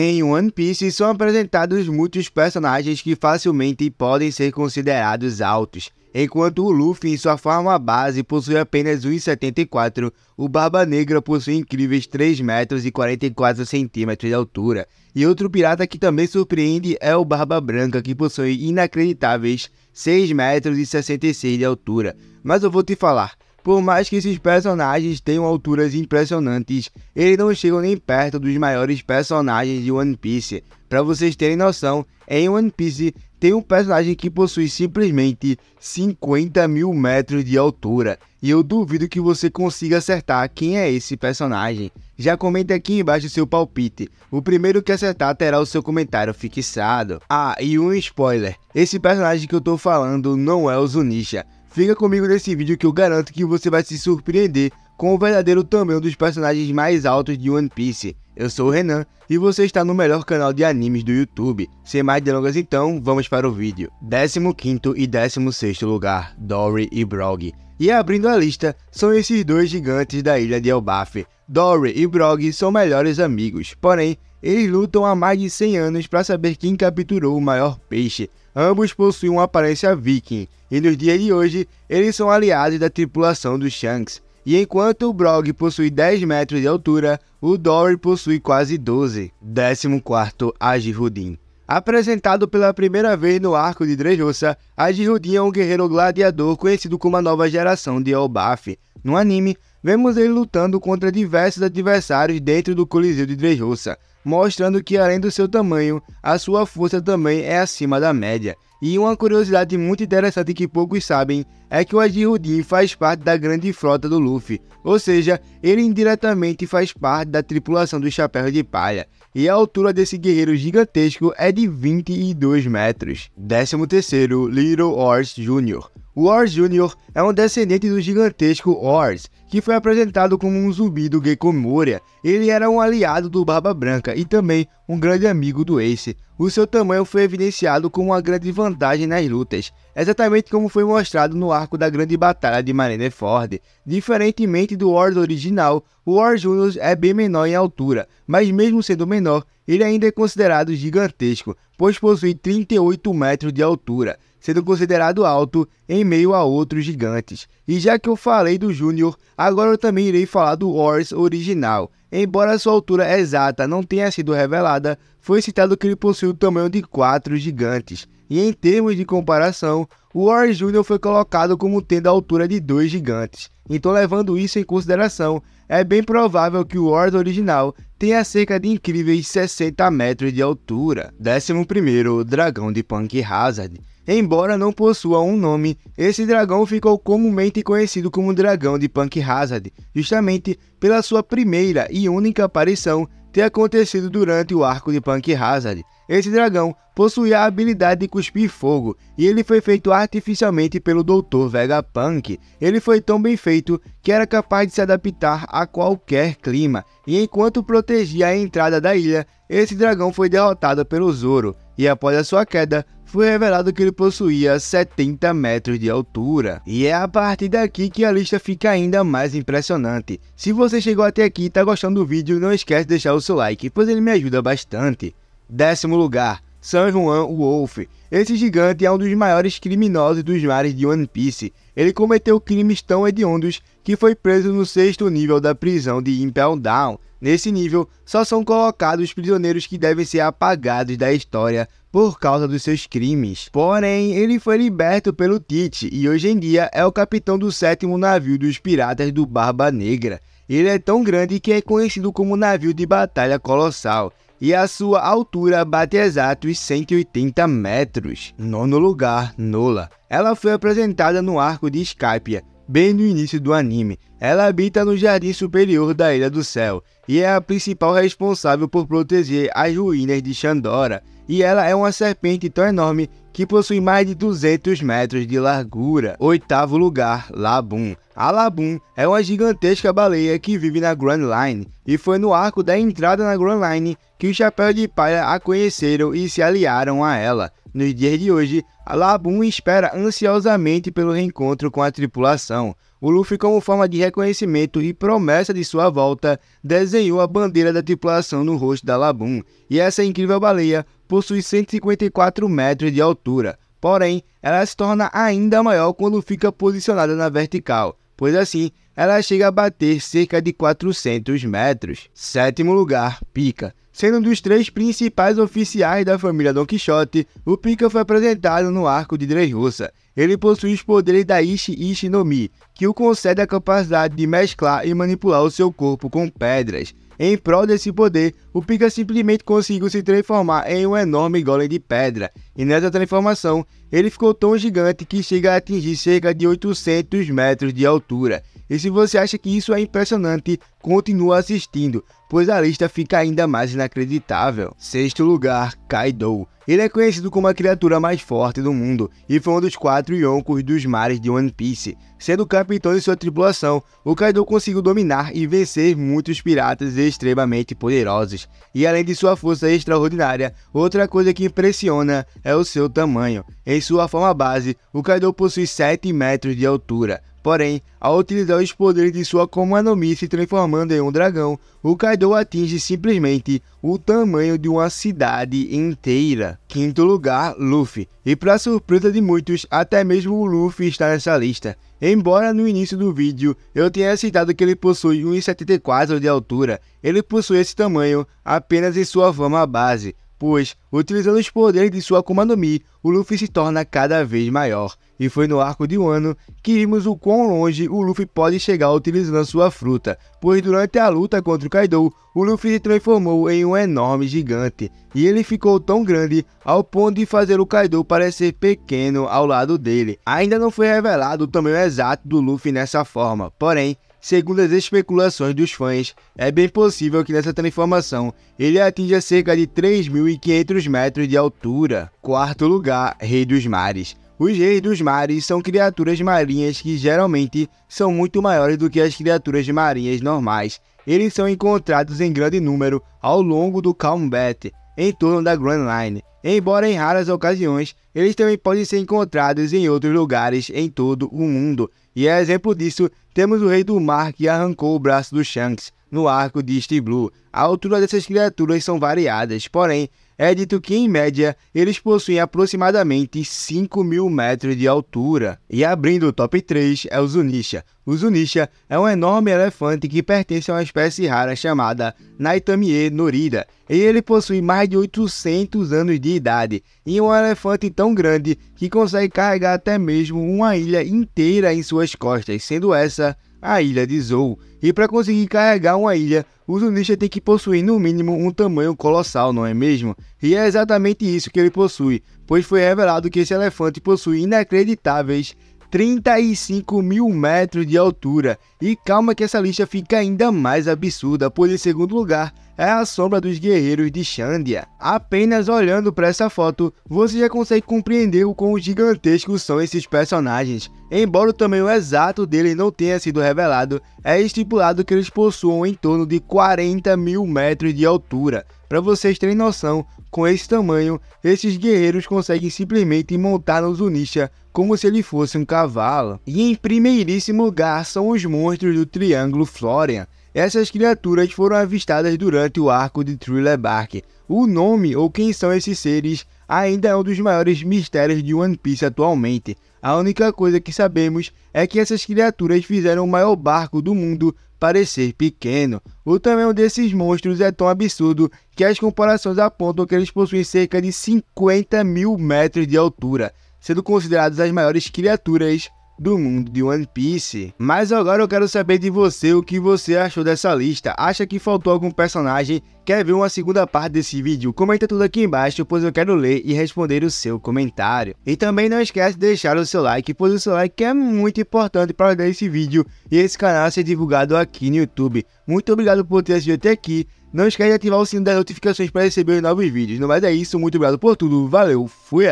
Em One Piece são apresentados muitos personagens que facilmente podem ser considerados altos. Enquanto o Luffy em sua forma base possui apenas 1,74, o Barba Negra possui incríveis 3 metros e 44 centímetros de altura. E outro pirata que também surpreende é o Barba Branca, que possui inacreditáveis 6 metros e 66 de altura. Mas eu vou te falar, por mais que esses personagens tenham alturas impressionantes, eles não chegam nem perto dos maiores personagens de One Piece. Para vocês terem noção, em One Piece tem um personagem que possui simplesmente 50 mil metros de altura, e eu duvido que você consiga acertar quem é esse personagem. Já comente aqui embaixo seu palpite, o primeiro que acertar terá o seu comentário fixado. Ah, e um spoiler, esse personagem que eu tô falando não é o Zunisha, Fica comigo nesse vídeo que eu garanto que você vai se surpreender com o verdadeiro tamanho dos personagens mais altos de One Piece. Eu sou o Renan e você está no melhor canal de animes do YouTube. Sem mais delongas então, vamos para o vídeo. 15º e 16º lugar, Dory e Brog. E abrindo a lista, são esses dois gigantes da ilha de Elbaf. Dory e Brog são melhores amigos, porém, eles lutam há mais de 100 anos para saber quem capturou o maior peixe, Ambos possuem uma aparência viking, e nos dias de hoje, eles são aliados da tripulação do Shanks. E enquanto o Brog possui 10 metros de altura, o Dory possui quase 12. 14º Ajihudin Apresentado pela primeira vez no arco de Dressrosa, Ajihudin é um guerreiro gladiador conhecido como a nova geração de Elbaf. No anime, vemos ele lutando contra diversos adversários dentro do Coliseu de Dressrosa, mostrando que além do seu tamanho, a sua força também é acima da média. E uma curiosidade muito interessante que poucos sabem é que o Ajirudin faz parte da grande frota do Luffy, ou seja, ele indiretamente faz parte da tripulação do Chapéu de Palha, e a altura desse guerreiro gigantesco é de 22 metros. 13º, Little Horse Jr. Wars Jr. é um descendente do gigantesco Ors, que foi apresentado como um zumbi do Gecko Moria. Ele era um aliado do Barba Branca e também um grande amigo do Ace. O seu tamanho foi evidenciado como uma grande vantagem nas lutas, exatamente como foi mostrado no arco da Grande Batalha de Marineford. Diferentemente do Ors original, o Ors Jr. é bem menor em altura, mas mesmo sendo menor, ele ainda é considerado gigantesco, pois possui 38 metros de altura sendo considerado alto em meio a outros gigantes. E já que eu falei do Júnior, agora eu também irei falar do Horse original. Embora sua altura exata não tenha sido revelada, foi citado que ele possui o tamanho de quatro gigantes. E em termos de comparação, o Horse Júnior foi colocado como tendo a altura de dois gigantes. Então, levando isso em consideração, é bem provável que o Ordo original tenha cerca de incríveis 60 metros de altura. 11 Dragão de Punk Hazard Embora não possua um nome, esse dragão ficou comumente conhecido como Dragão de Punk Hazard, justamente pela sua primeira e única aparição ter acontecido durante o arco de Punk Hazard. Esse dragão possuía a habilidade de cuspir fogo, e ele foi feito artificialmente pelo Dr. Vegapunk. Ele foi tão bem feito que era capaz de se adaptar a qualquer clima, e enquanto protegia a entrada da ilha, esse dragão foi derrotado pelo Zoro, e após a sua queda, foi revelado que ele possuía 70 metros de altura. E é a partir daqui que a lista fica ainda mais impressionante. Se você chegou até aqui e está gostando do vídeo, não esquece de deixar o seu like, pois ele me ajuda bastante. Décimo lugar, San Juan Wolf. Esse gigante é um dos maiores criminosos dos mares de One Piece. Ele cometeu crimes tão hediondos que foi preso no sexto nível da prisão de Impel Down. Nesse nível, só são colocados prisioneiros que devem ser apagados da história por causa dos seus crimes. Porém, ele foi liberto pelo Tite e hoje em dia é o capitão do sétimo navio dos piratas do Barba Negra. Ele é tão grande que é conhecido como navio de batalha colossal e a sua altura bate exatos 180 metros. Nono lugar, Nola. Ela foi apresentada no arco de Skypia, bem no início do anime, ela habita no jardim superior da Ilha do Céu e é a principal responsável por proteger as ruínas de Xandora. E ela é uma serpente tão enorme que possui mais de 200 metros de largura. Oitavo lugar, Labum. A Labum é uma gigantesca baleia que vive na Grand Line, e foi no arco da entrada na Grand Line que os chapéus de Palha a conheceram e se aliaram a ela. Nos dias de hoje, a Laboon espera ansiosamente pelo reencontro com a tripulação. O Luffy, como forma de reconhecimento e promessa de sua volta, desenhou a bandeira da tripulação no rosto da Laboon. e essa incrível baleia possui 154 metros de altura. Porém, ela se torna ainda maior quando fica posicionada na vertical, pois assim ela chega a bater cerca de 400 metros. Sétimo lugar, Pica. Sendo um dos três principais oficiais da família Don Quixote, o Pica foi apresentado no arco de Dressrosa. Ele possui os poderes da Ishi Ishinomi, no Mi, que o concede a capacidade de mesclar e manipular o seu corpo com pedras. Em prol desse poder, o Pika simplesmente conseguiu se transformar em um enorme golem de pedra, e nessa transformação, ele ficou tão gigante que chega a atingir cerca de 800 metros de altura. E se você acha que isso é impressionante, continua assistindo, pois a lista fica ainda mais inacreditável. Sexto lugar, Kaido. Ele é conhecido como a criatura mais forte do mundo e foi um dos quatro Yonkos dos mares de One Piece. Sendo capitão de sua tripulação, o Kaido conseguiu dominar e vencer muitos piratas extremamente poderosos. E além de sua força extraordinária, outra coisa que impressiona é o seu tamanho. Em sua forma base, o Kaido possui 7 metros de altura, Porém, ao utilizar os poderes de sua Mi se transformando em um dragão, o Kaido atinge simplesmente o tamanho de uma cidade inteira. Quinto lugar, Luffy. E para surpresa de muitos, até mesmo o Luffy está nessa lista. Embora no início do vídeo eu tenha citado que ele possui 1,74 de altura, ele possui esse tamanho apenas em sua fama base, pois Utilizando os poderes de sua Akuma no Mi, o Luffy se torna cada vez maior, e foi no arco de um ano que vimos o quão longe o Luffy pode chegar utilizando sua fruta, pois durante a luta contra o Kaido, o Luffy se transformou em um enorme gigante, e ele ficou tão grande ao ponto de fazer o Kaido parecer pequeno ao lado dele. Ainda não foi revelado o tamanho exato do Luffy nessa forma, porém, Segundo as especulações dos fãs, é bem possível que nessa transformação ele atinja cerca de 3.500 400 metros de altura. Quarto lugar, Rei dos Mares. Os reis dos mares são criaturas marinhas que geralmente são muito maiores do que as criaturas marinhas normais. Eles são encontrados em grande número ao longo do Calm Calmbet, em torno da Grand Line. Embora em raras ocasiões, eles também podem ser encontrados em outros lugares em todo o mundo. E exemplo disso, temos o Rei do Mar que arrancou o braço do Shanks no arco de East Blue. A altura dessas criaturas são variadas, porém, é dito que, em média, eles possuem aproximadamente 5 mil metros de altura. E abrindo o top 3 é o Zunisha. O Zunisha é um enorme elefante que pertence a uma espécie rara chamada Naitamie norida, e ele possui mais de 800 anos de idade, e é um elefante tão grande que consegue carregar até mesmo uma ilha inteira em suas costas, sendo essa a ilha de Zou. E para conseguir carregar uma ilha, o Zunisha tem que possuir no mínimo um tamanho colossal, não é mesmo? E é exatamente isso que ele possui, pois foi revelado que esse elefante possui inacreditáveis 35 mil metros de altura. E calma que essa lista fica ainda mais absurda, pois em segundo lugar é a sombra dos guerreiros de Xandia. Apenas olhando para essa foto, você já consegue compreender o quão gigantescos são esses personagens. Embora o tamanho exato dele não tenha sido revelado, é estipulado que eles possuam em torno de 40 mil metros de altura. Para vocês terem noção, com esse tamanho, esses guerreiros conseguem simplesmente montar no Zunisha como se ele fosse um cavalo. E em primeiríssimo lugar são os monstros do Triângulo Florian. Essas criaturas foram avistadas durante o arco de Thrillebark. O nome ou quem são esses seres ainda é um dos maiores mistérios de One Piece atualmente. A única coisa que sabemos é que essas criaturas fizeram o maior barco do mundo parecer pequeno. O tamanho desses monstros é tão absurdo que as comparações apontam que eles possuem cerca de 50 mil metros de altura, sendo considerados as maiores criaturas do mundo de One Piece. Mas agora eu quero saber de você o que você achou dessa lista. Acha que faltou algum personagem? Quer ver uma segunda parte desse vídeo? Comenta tudo aqui embaixo, pois eu quero ler e responder o seu comentário. E também não esquece de deixar o seu like, pois o seu like é muito importante para ajudar esse vídeo e esse canal a ser divulgado aqui no YouTube. Muito obrigado por ter assistido até aqui. Não esquece de ativar o sino das notificações para receber os novos vídeos. Não mais é isso, muito obrigado por tudo, valeu, fui!